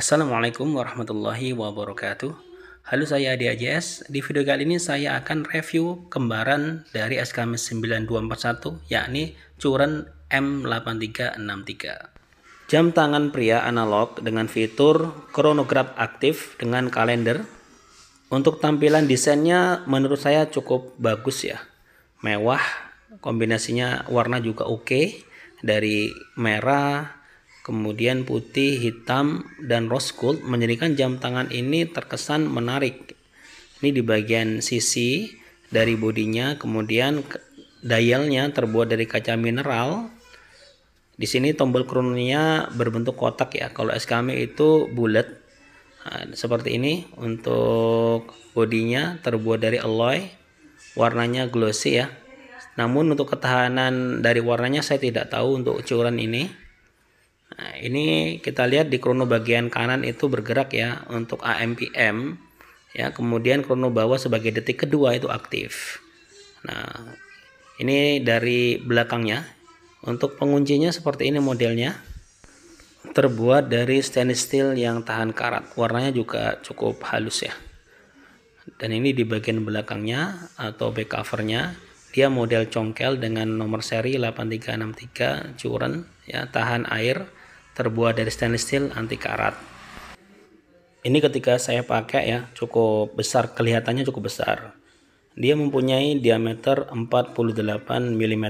Assalamualaikum warahmatullahi wabarakatuh Halo saya Adi AJS Di video kali ini saya akan review kembaran dari SKM 9241 yakni curan M8363 Jam tangan pria analog dengan fitur kronograf aktif dengan kalender Untuk tampilan desainnya menurut saya cukup bagus ya Mewah, kombinasinya warna juga oke okay. Dari merah, kemudian putih, hitam, dan rose gold menjadikan jam tangan ini terkesan menarik. Ini di bagian sisi dari bodinya, kemudian dialnya terbuat dari kaca mineral. Di sini tombol krononya berbentuk kotak ya. Kalau SKM itu bulat nah, seperti ini untuk bodinya terbuat dari alloy, warnanya glossy ya. Namun untuk ketahanan dari warnanya saya tidak tahu untuk ukuran ini. Nah, ini kita lihat di krono bagian kanan itu bergerak ya untuk AMPM ya kemudian krono bawah sebagai detik kedua itu aktif. Nah, ini dari belakangnya. Untuk penguncinya seperti ini modelnya. Terbuat dari stainless steel yang tahan karat. Warnanya juga cukup halus ya. Dan ini di bagian belakangnya atau back covernya. Dia model congkel dengan nomor seri 8363 curen ya tahan air terbuat dari stainless steel anti karat. Ini ketika saya pakai ya cukup besar kelihatannya cukup besar. Dia mempunyai diameter 48 mm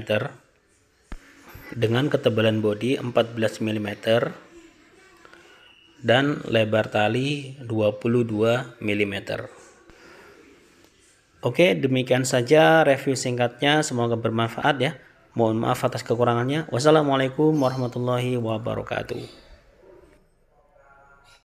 dengan ketebalan bodi 14 mm dan lebar tali 22 mm. Oke, demikian saja review singkatnya. Semoga bermanfaat ya. Mohon maaf atas kekurangannya. Wassalamualaikum warahmatullahi wabarakatuh.